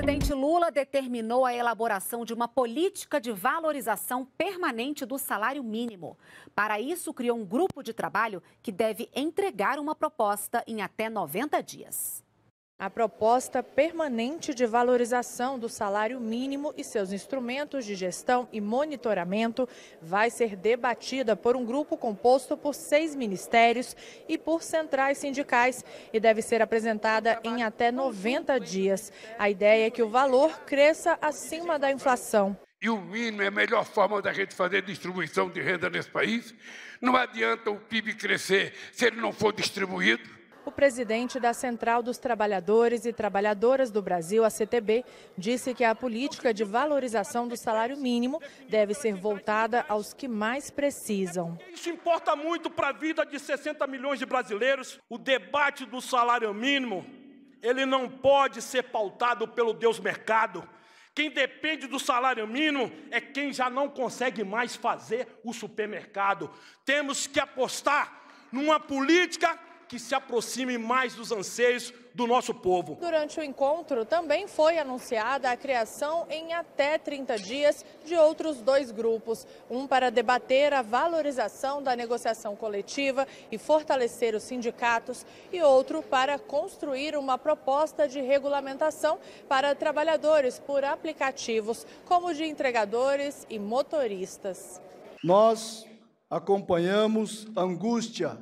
presidente Lula determinou a elaboração de uma política de valorização permanente do salário mínimo. Para isso, criou um grupo de trabalho que deve entregar uma proposta em até 90 dias. A proposta permanente de valorização do salário mínimo e seus instrumentos de gestão e monitoramento vai ser debatida por um grupo composto por seis ministérios e por centrais sindicais e deve ser apresentada em até 90 dias. A ideia é que o valor cresça acima da inflação. E o mínimo é a melhor forma da gente fazer distribuição de renda nesse país. Não adianta o PIB crescer se ele não for distribuído. O presidente da Central dos Trabalhadores e Trabalhadoras do Brasil, a CTB, disse que a política de valorização do salário mínimo deve ser voltada aos que mais precisam. Isso importa muito para a vida de 60 milhões de brasileiros. O debate do salário mínimo, ele não pode ser pautado pelo Deus mercado. Quem depende do salário mínimo é quem já não consegue mais fazer o supermercado. Temos que apostar numa política que se aproxime mais dos anseios do nosso povo. Durante o encontro, também foi anunciada a criação em até 30 dias de outros dois grupos: um para debater a valorização da negociação coletiva e fortalecer os sindicatos, e outro para construir uma proposta de regulamentação para trabalhadores por aplicativos, como de entregadores e motoristas. Nós acompanhamos a angústia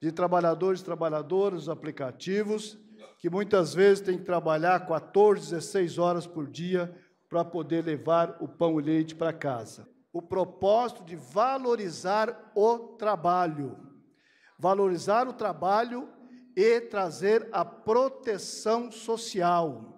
de trabalhadores e trabalhadoras, aplicativos, que muitas vezes têm que trabalhar 14, 16 horas por dia para poder levar o pão e leite para casa. O propósito de valorizar o trabalho. Valorizar o trabalho e trazer a proteção social.